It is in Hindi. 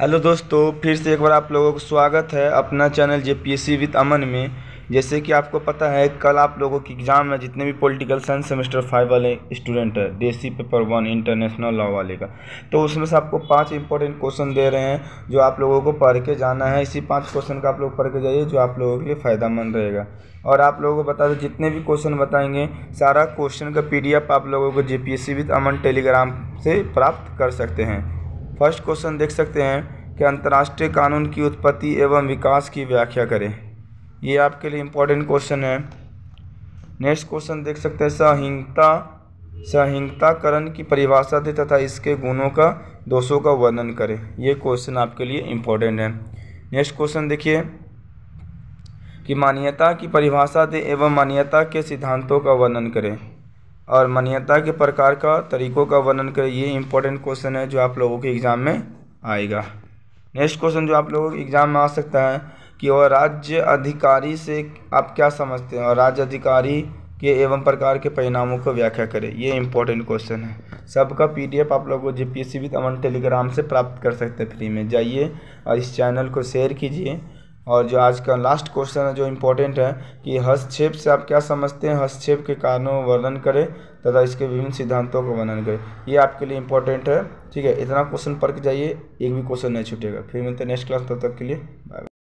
हेलो दोस्तों फिर से एक बार आप लोगों को स्वागत है अपना channel J P S C with Aman में जैसे कि आपको पता है कल आप लोगों की एग्ज़ाम में जितने भी पॉलिटिकल साइंस सेमेस्टर फाइव वाले स्टूडेंट है देसी पेपर वन इंटरनेशनल लॉ वाले का तो उसमें से आपको पांच इंपॉर्टेंट क्वेश्चन दे रहे हैं जो आप लोगों को पढ़ के जाना है इसी पाँच क्वेश्चन का आप लोग पढ़ के जाइए जो आप लोगों के लिए फ़ायदामंद रहेगा और आप लोगों को बता दें जितने भी क्वेश्चन बताएंगे सारा क्वेश्चन का पी आप लोगों को J P with Aman Telegram से प्राप्त कर सकते हैं फर्स्ट क्वेश्चन देख सकते हैं कि अंतर्राष्ट्रीय कानून की उत्पत्ति एवं विकास की व्याख्या करें ये आपके लिए इम्पोर्टेंट क्वेश्चन है नेक्स्ट क्वेश्चन देख सकते हैं संहिता संहिताकरण की परिभाषा दें तथा इसके गुणों का दोषों का वर्णन करें ये क्वेश्चन आपके लिए इम्पोर्टेंट है नेक्स्ट क्वेश्चन देखिए कि मान्यता की परिभाषा दें एवं मान्यता के सिद्धांतों का वर्णन करें और मान्यता के प्रकार का तरीकों का वर्णन करें ये इंपॉर्टेंट क्वेश्चन है जो आप लोगों के एग्ज़ाम में आएगा नेक्स्ट क्वेश्चन जो आप लोगों के एग्ज़ाम में आ सकता है कि वह राज्य अधिकारी से आप क्या समझते हैं और राज्य अधिकारी के एवं प्रकार के परिणामों को व्याख्या करें ये इंपॉर्टेंट क्वेश्चन है सबका पीडीएफ आप लोगों को G P S C Telegram से प्राप्त कर सकते हैं फ्री में जाइए और इस चैनल को शेयर कीजिए और जो आज का लास्ट क्वेश्चन है जो इम्पोर्टेंट है कि हस्तक्षेप से आप क्या समझते हैं हस्तक्षेप के कारणों का वर्णन करें तथा इसके विभिन्न सिद्धांतों का वर्णन करें ये आपके लिए इम्पोर्टेंट है ठीक है इतना क्वेश्चन पढ़ के जाइए एक भी क्वेश्चन नहीं छूटेगा फिर मिलते हैं नेक्स्ट क्लास तब तक के लिए बाय